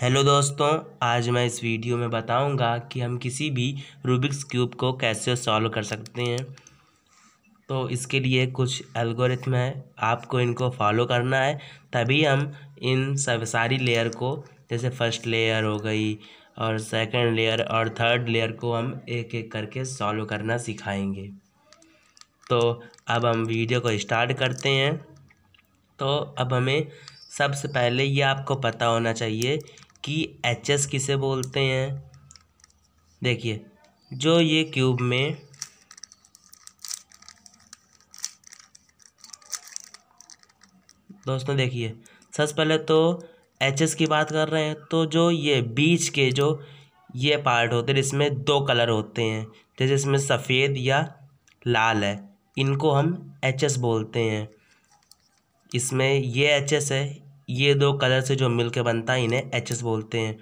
hello दोस्तों आज मैं इस वीडियो में बताऊंगा कि हम किसी भी रूबिक्स क्यूब को कैसे सॉल्व कर सकते हैं तो इसके लिए कुछ एल्गोरिथम है आपको इनको फॉलो करना है तभी हम इन सब सारी लेयर को जैसे फर्स्ट लेयर हो गई और सेकंड लेयर और थर्ड लेयर को हम एक एक करके सॉल्व करना सिखाएंगे तो अब हम वीडियो को स्टार्ट करते हैं तो अब हमें सबसे पहले ये आपको पता होना चाहिए कि एच एस किसे बोलते हैं देखिए जो ये क्यूब में दोस्तों देखिए सबसे पहले तो एच एस की बात कर रहे हैं तो जो ये बीच के जो ये पार्ट होते हैं इसमें दो कलर होते हैं जैसे इसमें सफ़ेद या लाल है इनको हम एच एस बोलते हैं इसमें ये एच एस है ये दो कलर से जो मिलके बनता है इन्हें एच बोलते हैं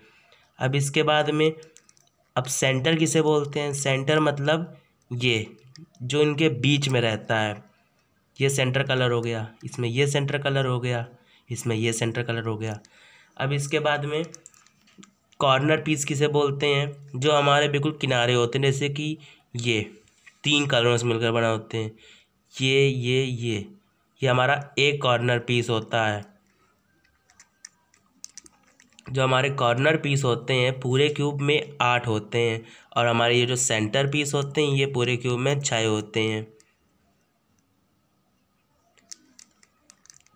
अब इसके बाद में अब सेंटर किसे बोलते हैं सेंटर मतलब ये जो इनके बीच में रहता है ये सेंटर कलर हो गया इसमें ये सेंटर कलर हो गया इसमें ये सेंटर कलर हो गया अब इसके बाद में कॉर्नर पीस किसे बोलते हैं जो हमारे बिल्कुल किनारे होते हैं जैसे कि ये तीन कलरों से मिलकर बना होते हैं ये ये ये ये हमारा एक कॉर्नर पीस होता है जो हमारे कॉर्नर पीस होते हैं पूरे क्यूब में आठ होते हैं और हमारे ये जो सेंटर पीस होते हैं ये पूरे क्यूब में छः होते हैं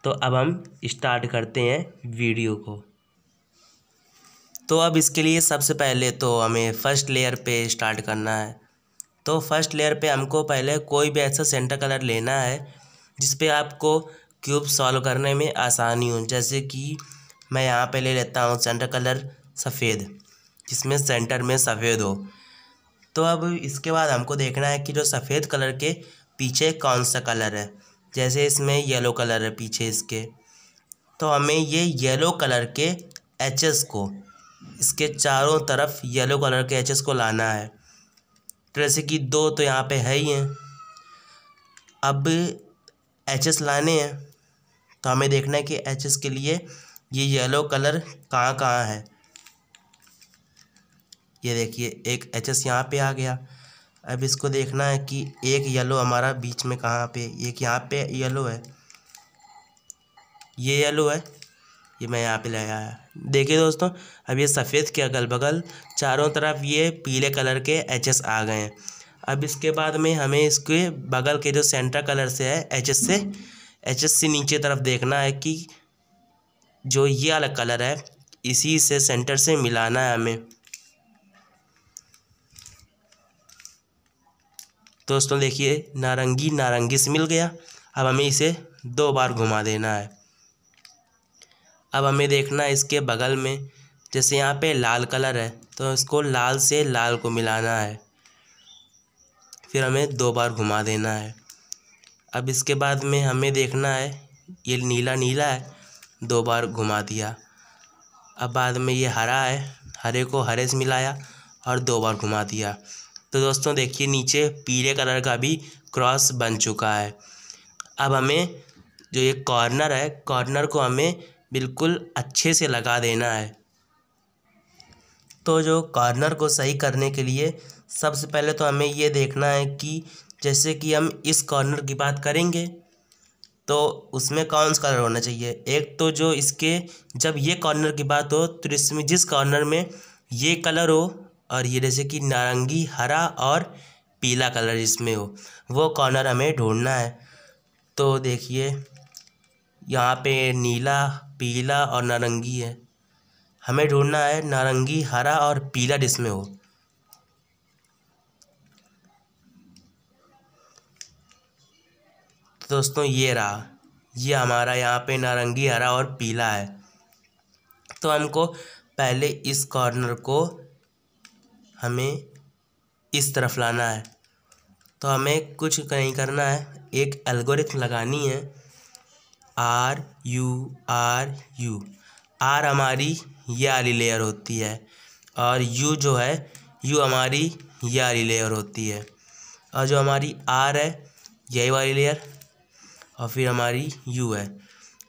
तो अब हम स्टार्ट करते हैं वीडियो को तो अब इसके लिए सबसे पहले तो हमें फ़र्स्ट लेयर पे स्टार्ट करना है तो फर्स्ट लेयर पे हमको पहले कोई भी ऐसा सेंटर कलर लेना है जिस आपको क्यूब सॉल्व करने में आसानी हो जैसे कि मैं यहाँ पे ले लेता हूँ सेंटर कलर सफ़ेद जिसमें सेंटर में सफ़ेद हो तो अब इसके बाद हमको देखना है कि जो सफ़ेद कलर के पीछे कौन सा कलर है जैसे इसमें येलो कलर है पीछे इसके तो हमें ये येलो कलर के एच को इसके चारों तरफ येलो कलर के एच को लाना है तो जैसे कि दो तो यहाँ पे है ही हैं अब एच लाने हैं तो हमें देखना है कि एच के लिए ये येलो कलर कहाँ कहाँ है ये देखिए एक एच एस यहाँ पर आ गया अब इसको देखना है कि एक येलो हमारा बीच में कहाँ पे एक यहाँ पे येलो है ये येलो है ये मैं यहाँ पे ले आया देखिए दोस्तों अब ये सफ़ेद के अगल बगल चारों तरफ ये पीले कलर के एच एस आ गए हैं अब इसके बाद में हमें इसके बगल के जो सेंटर कलर से है एच एस से एच एस से नीचे तरफ देखना है कि जो ये वाला कलर है इसी से सेंटर से मिलाना है हमें दोस्तों देखिए नारंगी नारंगी से मिल गया अब हमें इसे दो बार घुमा देना है अब हमें देखना है इसके बगल में जैसे यहाँ पे लाल कलर है तो इसको लाल से लाल को मिलाना है फिर हमें दो बार घुमा देना है अब इसके बाद में हमें देखना है ये नीला नीला है दो बार घुमा दिया अब बाद में ये हरा है हरे को हरे से मिलाया और दो बार घुमा दिया तो दोस्तों देखिए नीचे पीले कलर का भी क्रॉस बन चुका है अब हमें जो ये कॉर्नर है कॉर्नर को हमें बिल्कुल अच्छे से लगा देना है तो जो कॉर्नर को सही करने के लिए सबसे पहले तो हमें ये देखना है कि जैसे कि हम इस कॉर्नर की बात करेंगे तो उसमें कौन सा कलर होना चाहिए एक तो जो इसके जब ये कॉर्नर की बात हो तो इसमें जिस कॉर्नर में ये कलर हो और ये जैसे कि नारंगी हरा और पीला कलर इसमें हो वो कॉर्नर हमें ढूंढना है तो देखिए यहाँ पे नीला पीला और नारंगी है हमें ढूंढना है नारंगी हरा और पीला जिसमें हो दोस्तों ये रहा ये हमारा यहाँ पे नारंगी हरा और पीला है तो हमको पहले इस कॉर्नर को हमें इस तरफ लाना है तो हमें कुछ नहीं करना है एक एल्गोरिथम लगानी है R U R U R हमारी ये आली लेयर होती है और यू जो है यू हमारी ये आली लेयर होती है और जो हमारी आर है यही वाली लेयर और फिर हमारी यू है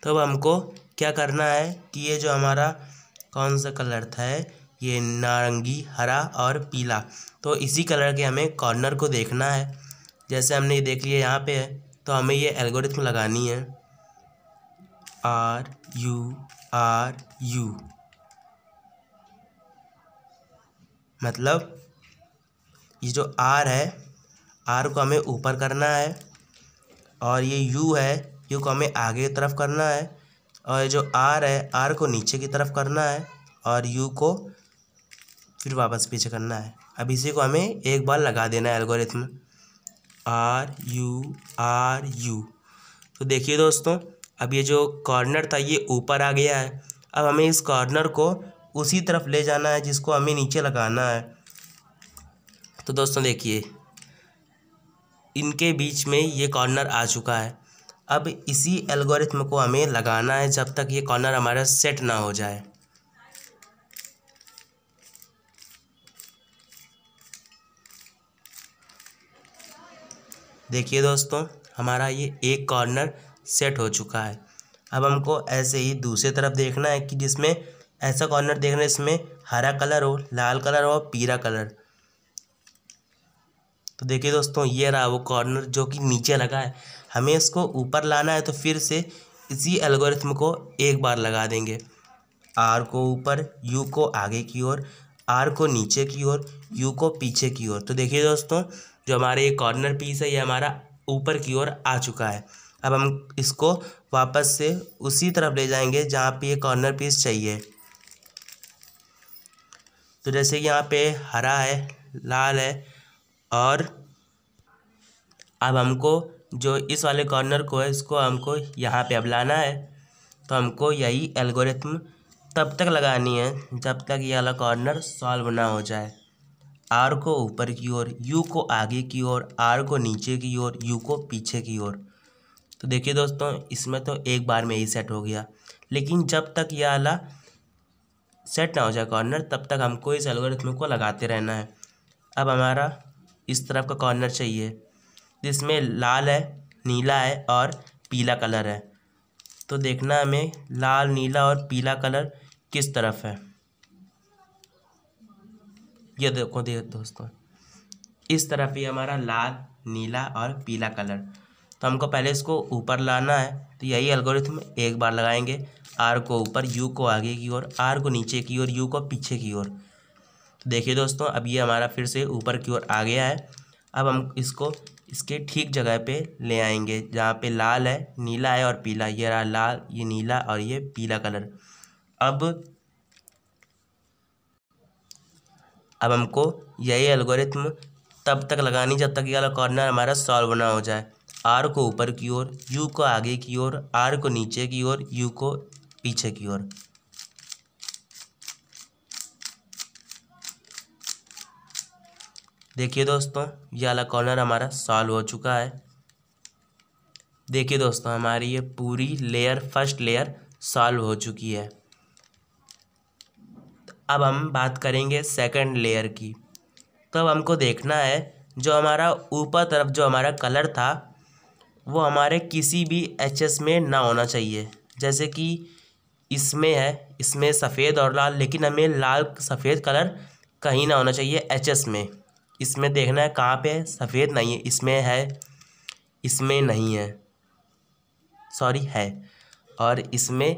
तो अब हमको क्या करना है कि ये जो हमारा कौन सा कलर था है ये नारंगी हरा और पीला तो इसी कलर के हमें कॉर्नर को देखना है जैसे हमने ये देख लिया यहाँ पे है तो हमें ये एल्गोरिथम लगानी है आर यू आर यू मतलब ये जो आर है आर को हमें ऊपर करना है और ये यू है यू को हमें आगे की तरफ करना है और जो आर है आर को नीचे की तरफ करना है और यू को फिर वापस पीछे करना है अब इसी को हमें एक बार लगा देना है algorithm R U R U तो देखिए दोस्तों अब ये जो कॉर्नर था ये ऊपर आ गया है अब हमें इस कॉर्नर को उसी तरफ ले जाना है जिसको हमें नीचे लगाना है तो दोस्तों देखिए इनके बीच में ये कॉर्नर आ चुका है अब इसी एल्गोरिथम को हमें लगाना है जब तक ये कॉर्नर हमारा सेट ना हो जाए देखिए दोस्तों हमारा ये एक कॉर्नर सेट हो चुका है अब हमको ऐसे ही दूसरी तरफ देखना है कि जिसमें ऐसा कॉर्नर देखना है इसमें हरा कलर हो लाल कलर हो पीला कलर तो देखिए दोस्तों ये रहा वो कॉर्नर जो कि नीचे लगा है हमें इसको ऊपर लाना है तो फिर से इसी एल्गोरिथम को एक बार लगा देंगे आर को ऊपर यू को आगे की ओर आर को नीचे की ओर यू को पीछे की ओर तो देखिए दोस्तों जो हमारे ये कॉर्नर पीस है ये हमारा ऊपर की ओर आ चुका है अब हम इसको वापस से उसी तरफ ले जाएंगे जहाँ पे ये कॉर्नर पीस चाहिए तो जैसे यहाँ पे हरा है लाल है और अब हमको जो इस वाले कॉर्नर को है इसको हमको यहाँ पे अब लाना है तो हमको यही एल्गोरिथम तब तक लगानी है जब तक ये वाला कॉर्नर सॉल्व ना हो जाए आर को ऊपर की ओर यू को आगे की ओर आर को नीचे की ओर यू को पीछे की ओर तो देखिए दोस्तों इसमें तो एक बार में ही सेट हो गया लेकिन जब तक ये वाला सेट ना हो जाए कॉर्नर तब तक हमको इस एल्गोरिथम को लगाते रहना है अब हमारा इस तरफ का कॉर्नर चाहिए जिसमें लाल है नीला है और पीला कलर है तो देखना हमें लाल नीला और पीला कलर किस तरफ है ये देखो दे दोस्तों इस तरफ ही हमारा लाल नीला और पीला कलर तो हमको पहले इसको ऊपर लाना है तो यही अलगोरिथम एक बार लगाएंगे आर को ऊपर यू को आगे की ओर आर को नीचे की ओर यू को पीछे की ओर तो देखिए दोस्तों अब ये हमारा फिर से ऊपर की ओर आ गया है अब हम इसको इसके ठीक जगह पे ले आएंगे जहाँ पे लाल है नीला है और पीला ये रहा लाल ये नीला और ये पीला कलर अब अब हमको यही एल्गोरिथम तब तक लगानी जब तक ये वाला कॉर्नर हमारा सॉल्व ना हो जाए आर को ऊपर की ओर यू को आगे की ओर आर को नीचे की ओर यू को पीछे की ओर देखिए दोस्तों ये वाला कॉर्नर हमारा सॉल्व हो चुका है देखिए दोस्तों हमारी ये पूरी लेयर फर्स्ट लेयर सॉल्व हो चुकी है अब हम बात करेंगे सेकंड लेयर की तो अब हमको देखना है जो हमारा ऊपर तरफ जो हमारा कलर था वो हमारे किसी भी एचएस में ना होना चाहिए जैसे कि इसमें है इसमें सफ़ेद और लाल लेकिन हमें लाल सफ़ेद कलर कहीं ना होना चाहिए एचएस में इसमें देखना है कहाँ पे सफ़ेद नहीं है इसमें है इसमें नहीं है सॉरी है और इसमें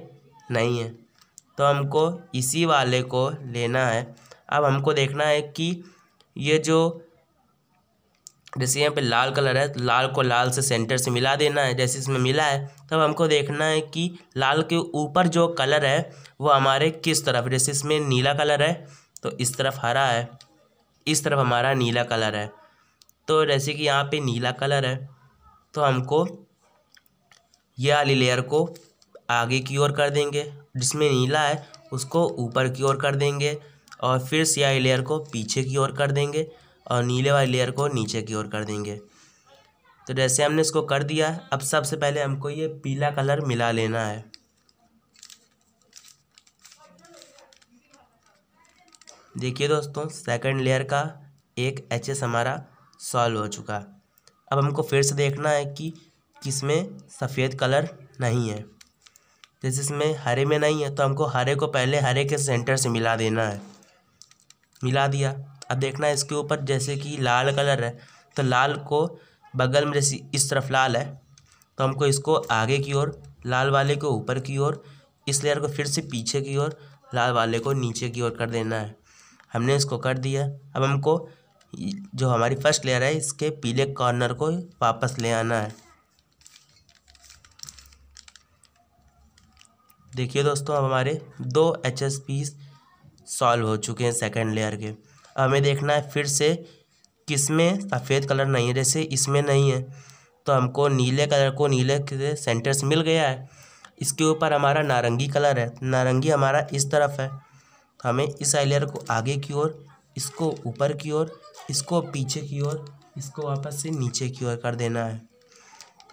नहीं है तो हमको इसी वाले को लेना है अब हमको देखना है कि ये जो जैसे यहाँ पे लाल कलर है लाल को लाल से सेंटर से मिला देना है जैसे इसमें मिला है तब तो हमको देखना है कि लाल के ऊपर जो कलर है वो हमारे किस तरफ जैसे इसमें नीला कलर है तो इस तरफ हरा है इस तरफ हमारा नीला कलर है तो जैसे कि यहाँ पे नीला कलर है तो हमको ये वाली लेयर को आगे की ओर कर देंगे जिसमें नीला है उसको ऊपर की ओर कर देंगे और फिर सियाही लेयर को पीछे की ओर कर देंगे और नीले वाली लेयर को नीचे की ओर कर देंगे तो जैसे हमने इसको कर दिया अब सबसे पहले हमको ये पीला कलर मिला लेना है देखिए दोस्तों सेकंड लेयर का एक एच एस हमारा सॉल्व हो चुका अब हमको फिर से देखना है कि किस में सफ़ेद कलर नहीं है जैसे इसमें हरे में नहीं है तो हमको हरे को पहले हरे के सेंटर से मिला देना है मिला दिया अब देखना है इसके ऊपर जैसे कि लाल कलर है तो लाल को बगल में जैसे इस तरफ लाल है तो हमको इसको आगे की ओर लाल वाले को ऊपर की ओर इस लेयर को फिर से पीछे की ओर लाल वाले को नीचे की ओर कर देना है हमने इसको कर दिया अब हमको जो हमारी फर्स्ट लेयर है इसके पीले कॉर्नर को वापस ले आना है देखिए दोस्तों अब हमारे दो एच एस पीस सॉल्व हो चुके हैं सेकेंड लेयर के अब हमें देखना है फिर से किस में सफ़ेद कलर नहीं है जैसे इसमें नहीं है तो हमको नीले कलर को नीले के सेंटर्स मिल गया है इसके ऊपर हमारा नारंगी कलर है नारंगी हमारा इस तरफ है हमें इस आई लेयर को आगे की ओर इसको ऊपर की ओर इसको पीछे की ओर इसको वापस से नीचे की ओर कर देना है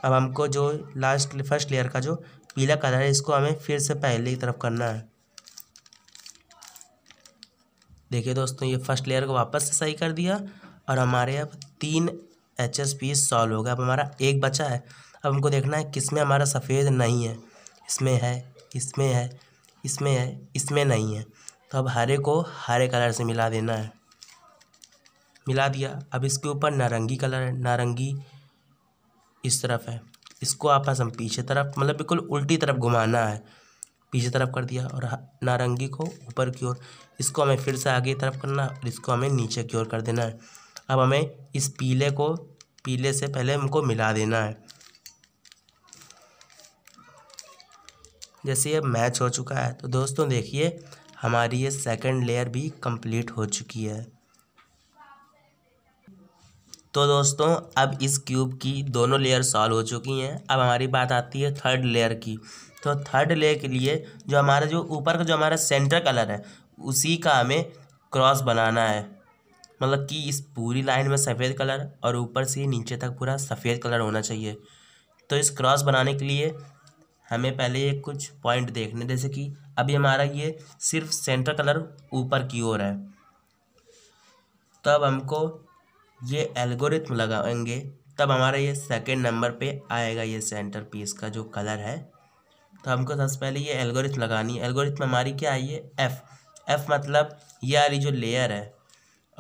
अब हमको जो लास्ट फर्स्ट लेयर का जो पीला कलर है इसको हमें फिर से पहले की तरफ करना है देखिए दोस्तों ये फर्स्ट लेयर को वापस से सही कर दिया और हमारे अब तीन एच एस पी सॉल्व हो गया अब हमारा एक बचा है अब हमको देखना है किस में हमारा सफ़ेद नहीं है इसमें है इसमें है इसमें है इसमें नहीं है तो अब हरे को हरे कलर से मिला देना है मिला दिया अब इसके ऊपर नारंगी कलर नारंगी इस तरफ है इसको आपस हम पीछे तरफ मतलब बिल्कुल उल्टी तरफ घुमाना है पीछे तरफ कर दिया और नारंगी को ऊपर की ओर इसको हमें फिर से आगे तरफ करना है और इसको हमें नीचे की ओर कर देना है अब हमें इस पीले को पीले से पहले हमको मिला देना है जैसे ये मैच हो चुका है तो दोस्तों देखिए हमारी ये सेकंड लेयर भी कंप्लीट हो चुकी है तो दोस्तों अब इस क्यूब की दोनों लेयर सॉल्व हो चुकी हैं अब हमारी बात आती है थर्ड लेयर की तो थर्ड लेयर के लिए जो हमारा जो ऊपर का जो हमारा सेंटर कलर है उसी का हमें क्रॉस बनाना है मतलब कि इस पूरी लाइन में सफ़ेद कलर और ऊपर से नीचे तक पूरा सफ़ेद कलर होना चाहिए तो इस क्रॉस बनाने के लिए हमें पहले ये कुछ पॉइंट देखने जैसे कि अभी हमारा ये सिर्फ सेंटर कलर ऊपर की ओर है तब हमको ये एल्गोरिथम लगाएंगे तब हमारा ये सेकेंड नंबर पे आएगा ये सेंटर पीस का जो कलर है तो हमको सबसे पहले ये एल्गोरिथम लगानी है एल्गोरिथम हमारी क्या आई है एफ़ एफ़ मतलब ये वाली जो लेयर है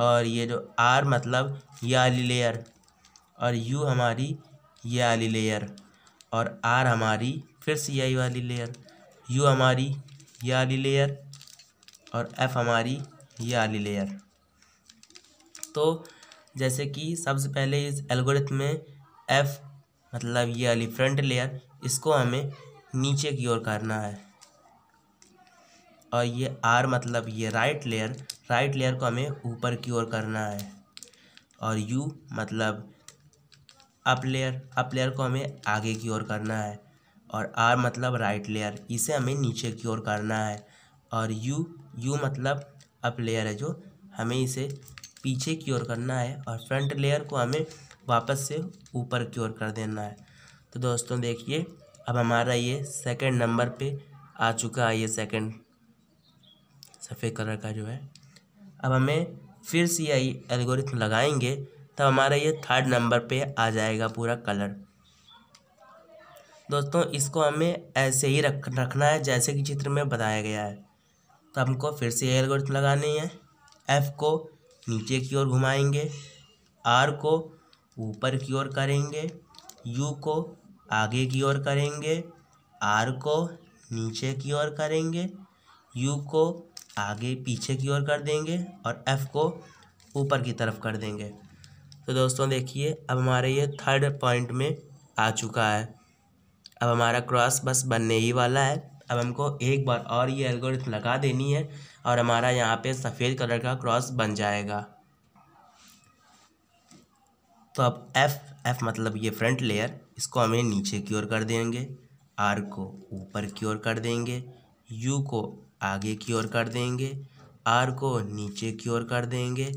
और ये जो आर मतलब ये वाली लेयर और यू हमारी ये वाली लेयर और आर हमारी फिर से यही वाली लेयर यू हमारी ये वाली लेयर और एफ हमारी ये वाली लेयर तो जैसे कि सबसे पहले इस एल्गोरिथम में एफ मतलब ये वाली फ्रंट लेयर इसको हमें नीचे की ओर करना है और ये आर मतलब ये राइट लेयर राइट लेयर को हमें ऊपर की ओर करना है और यू मतलब अप लेयर अप लेयर को हमें आगे की ओर करना है और आर मतलब राइट लेयर इसे हमें नीचे की ओर करना है और यू यू मतलब अप लेयर है जो हमें इसे पीछे की ओर करना है और फ्रंट लेयर को हमें वापस से ऊपर की ओर कर देना है तो दोस्तों देखिए अब हमारा ये सेकंड नंबर पे आ चुका है ये सेकंड सफ़ेद कलर का जो है अब हमें फिर से यही एल्गोरिथम लगाएंगे तब हमारा ये थर्ड नंबर पे आ जाएगा पूरा कलर दोस्तों इसको हमें ऐसे ही रख रखना है जैसे कि चित्र में बताया गया है तो हमको फिर से एलगोरिथम लगानी है एफ़ को नीचे की ओर घुमाएंगे आर को ऊपर की ओर करेंगे यू को आगे की ओर करेंगे आर को नीचे की ओर करेंगे यू को आगे पीछे की ओर कर देंगे और एफ़ को ऊपर की तरफ कर देंगे तो दोस्तों देखिए अब हमारे ये थर्ड पॉइंट में आ चुका है अब हमारा क्रॉस बस बनने ही वाला है अब हमको एक बार और ये एल्गोरिथ लगा देनी है और हमारा यहाँ पे सफ़ेद कलर का क्रॉस बन जाएगा तो अब एफ़ एफ़ मतलब ये फ्रंट लेयर इसको हमें नीचे की ओर कर देंगे आर को ऊपर की ओर कर देंगे यू को आगे की ओर कर देंगे आर को नीचे की ओर कर देंगे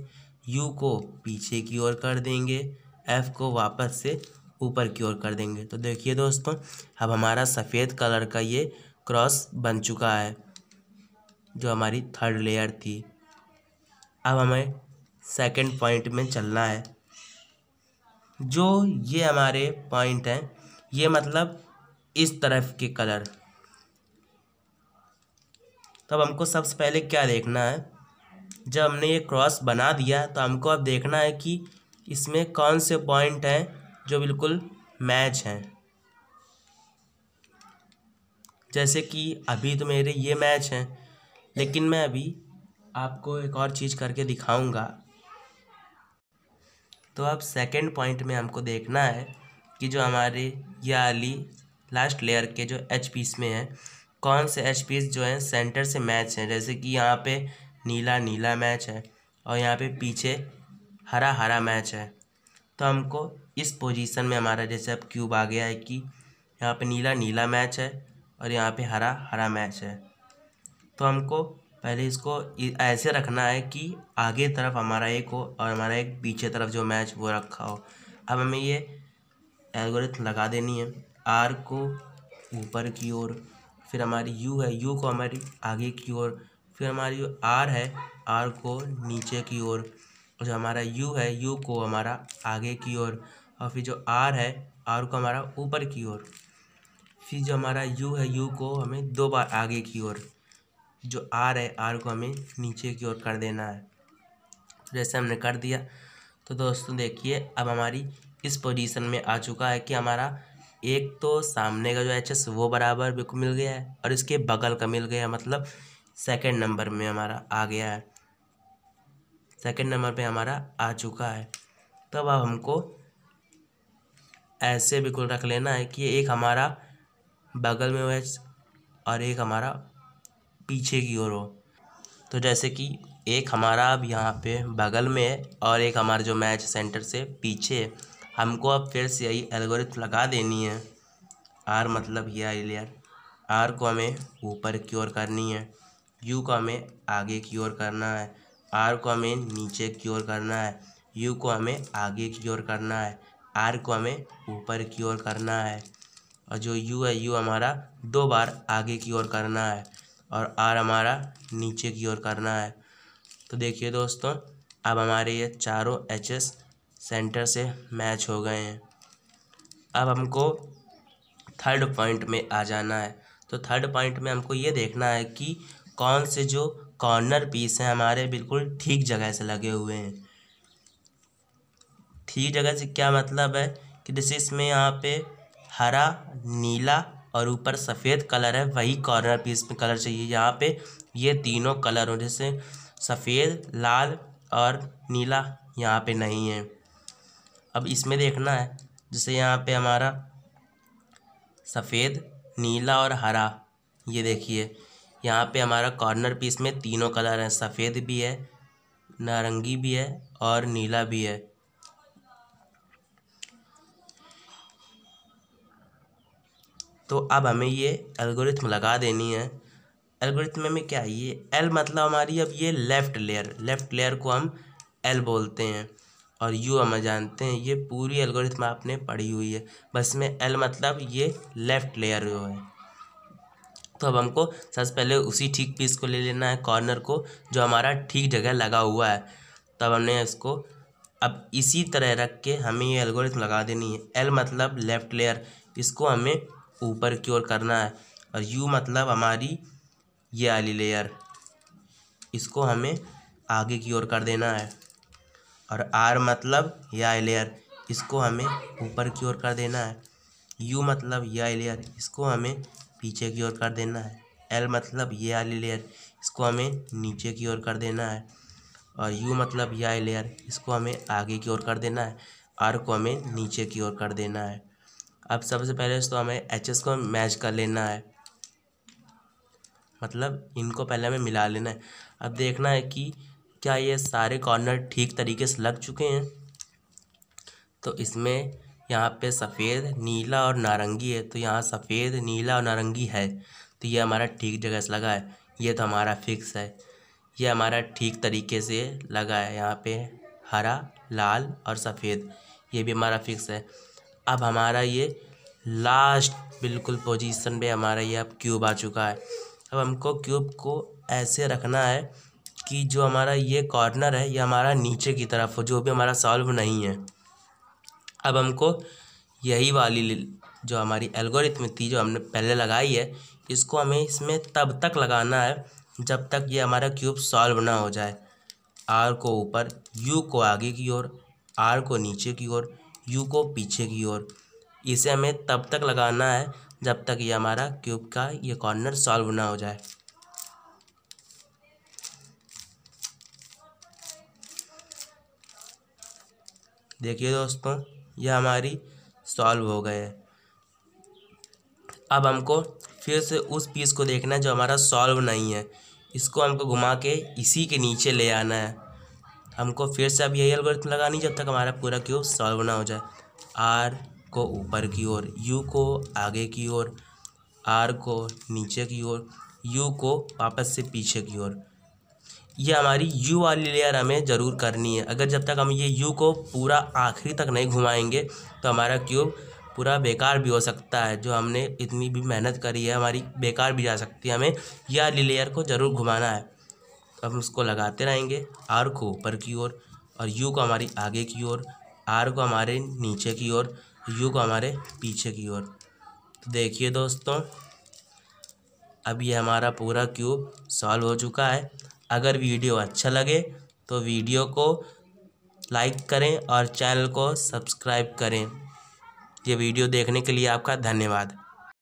यू को पीछे की ओर कर देंगे एफ़ को वापस से ऊपर की ओर कर देंगे तो देखिए दोस्तों अब हमारा सफ़ेद कलर का ये क्रॉस बन चुका है जो हमारी थर्ड लेयर थी अब हमें सेकंड पॉइंट में चलना है जो ये हमारे पॉइंट हैं ये मतलब इस तरफ के कलर तब तो हमको सबसे पहले क्या देखना है जब हमने ये क्रॉस बना दिया तो हमको अब देखना है कि इसमें कौन से पॉइंट हैं जो बिल्कुल मैच हैं जैसे कि अभी तो मेरे ये मैच हैं लेकिन मैं अभी आपको एक और चीज़ करके दिखाऊंगा तो अब सेकंड पॉइंट में हमको देखना है कि जो हमारे ये आली लास्ट लेयर के जो एच पीस में है कौन से एच पीस जो हैं सेंटर से मैच हैं जैसे कि यहाँ पे नीला नीला मैच है और यहाँ पे पीछे हरा हरा मैच है तो हमको इस पोजीशन में हमारा जैसे अब क्यूब आ गया है कि यहाँ पे नीला नीला मैच है और यहाँ पे हरा हरा मैच है तो हमको पहले इसको ऐसे रखना है कि आगे तरफ हमारा एक हो और हमारा एक पीछे तरफ जो मैच वो रखा हो अब हमें ये एल्गोरिथम लगा देनी है आर को ऊपर की ओर फिर हमारी यू है यू को हमारी आगे की ओर फिर हमारी जो आर है आर को नीचे की ओर और जो हमारा यू है यू को हमारा आगे की ओर और फिर जो आर है आर को हमारा ऊपर की ओर फिर जो हमारा यू है यू को हमें दो बार आगे की ओर जो आर है आर को हमें नीचे की ओर कर देना है जैसे हमने कर दिया तो दोस्तों देखिए अब हमारी इस पोजीशन में आ चुका है कि हमारा एक तो सामने का जो एच एस वो बराबर बिल्कुल मिल गया है और इसके बगल का मिल गया मतलब सेकंड नंबर में हमारा आ गया है सेकंड नंबर पे हमारा आ चुका है तब तो अब हमको ऐसे बिल्कुल रख लेना है कि एक हमारा बगल में हो और एक हमारा पीछे की ओर हो तो जैसे कि एक हमारा अब यहाँ पे बगल में है और एक हमारा जो मैच सेंटर से पीछे है हमको अब फिर से यही एल्गोरिथ लगा देनी है आर मतलब ये आई लेर आर को हमें ऊपर की ओर करनी है यू को हमें आगे की ओर करना है आर को हमें नीचे की ओर करना है यू को हमें आगे की ओर करना है आर को हमें ऊपर की ओर करना है और जो यू है यू हमारा दो बार आगे की ओर करना है और आर हमारा नीचे की ओर करना है तो देखिए दोस्तों अब हमारे ये चारों एच एस सेंटर से मैच हो गए हैं अब हमको थर्ड पॉइंट में आ जाना है तो थर्ड पॉइंट में हमको ये देखना है कि कौन से जो कॉर्नर पीस हैं हमारे बिल्कुल ठीक जगह से लगे हुए हैं थ्री जगह से क्या मतलब है कि जैसे इसमें यहाँ पे हरा नीला और ऊपर सफ़ेद कलर है वही कॉर्नर पीस में कलर चाहिए यहाँ पे ये तीनों कलर हो जैसे सफ़ेद लाल और नीला यहाँ पे नहीं है अब इसमें देखना है जैसे यहाँ पे हमारा सफ़ेद नीला और हरा ये देखिए यहाँ पे हमारा कॉर्नर पीस में तीनों कलर हैं सफ़ेद भी है नारंगी भी है और नीला भी है तो अब हमें ये एल्गोरिथम लगा देनी है एल्गोरिथम में क्या ये एल मतलब हमारी अब ये लेफ़्ट लेयर लेफ़्ट लेयर को हम एल बोलते हैं और यू हम जानते हैं ये पूरी एल्गोरिथम आपने पढ़ी हुई है बस में एल मतलब ये लेफ़्ट लेयर जो है तो अब हमको सबसे पहले उसी ठीक पीस को ले लेना है कॉर्नर को जो हमारा ठीक जगह लगा हुआ है तब हमने इसको अब इसी तरह रख के हमें ये एल्गोरिथम लगा देनी है एल मतलब लेफ़्ट लेयर इसको हमें ऊपर की ओर करना है और यू मतलब हमारी ये वाली लेयर इसको हमें आगे की ओर कर देना है और आर मतलब या लेयर इसको हमें ऊपर की ओर कर देना है यू मतलब या लेयर इसको हमें पीछे की ओर कर देना है एल मतलब ये वाली लेयर इसको हमें नीचे की ओर कर देना है और यू मतलब या लेयर इसको हमें आगे की ओर कर देना है आर को हमें नीचे की ओर कर देना है अब सबसे पहले तो हमें एच एस को मैच कर लेना है मतलब इनको पहले हमें मिला लेना है अब देखना है कि क्या ये सारे कॉर्नर ठीक तरीके से लग चुके हैं तो इसमें यहाँ पे सफ़ेद नीला और नारंगी है तो यहाँ सफ़ेद नीला और नारंगी है तो ये हमारा ठीक जगह से लगा है ये तो हमारा फिक्स है ये हमारा ठीक तरीके से लगा है यहाँ पे हरा लाल और सफ़ेद ये भी हमारा फिक्स है अब हमारा ये लास्ट बिल्कुल पोजीशन पे हमारा ये अब क्यूब आ चुका है अब हमको क्यूब को ऐसे रखना है कि जो हमारा ये कॉर्नर है ये हमारा नीचे की तरफ हो जो भी हमारा सॉल्व नहीं है अब हमको यही वाली जो हमारी एल्गोरिथम थी जो हमने पहले लगाई है इसको हमें इसमें तब तक लगाना है जब तक ये हमारा क्यूब सॉल्व ना हो जाए आर को ऊपर यू को आगे की ओर आर को नीचे की ओर यू को पीछे की ओर इसे हमें तब तक लगाना है जब तक ये हमारा क्यूब का ये कॉर्नर सॉल्व ना हो जाए देखिए दोस्तों यह हमारी सॉल्व हो गए अब हमको फिर से उस पीस को देखना है जो हमारा सॉल्व नहीं है इसको हमको घुमा के इसी के नीचे ले आना है हमको फिर से अब यही अलगोरिथम लगानी जब तक हमारा पूरा क्यूब सॉल्व ना हो जाए आर को ऊपर की ओर यू को आगे की ओर आर को नीचे की ओर यू को वापस से पीछे की ओर ये हमारी यू वाली लेयर हमें ज़रूर करनी है अगर जब तक हम ये यू को पूरा आखिरी तक नहीं घुमाएंगे तो हमारा क्यूब पूरा बेकार भी हो सकता है जो हमने इतनी भी मेहनत करी है हमारी बेकार भी जा सकती है हमें यह लेयर को ज़रूर घुमाना है हम उसको लगाते रहेंगे आर को ऊपर की ओर और यू को हमारी आगे की ओर आर को हमारे नीचे की ओर यू को हमारे पीछे की ओर तो देखिए दोस्तों अब ये हमारा पूरा क्यूब सॉल्व हो चुका है अगर वीडियो अच्छा लगे तो वीडियो को लाइक करें और चैनल को सब्सक्राइब करें ये वीडियो देखने के लिए आपका धन्यवाद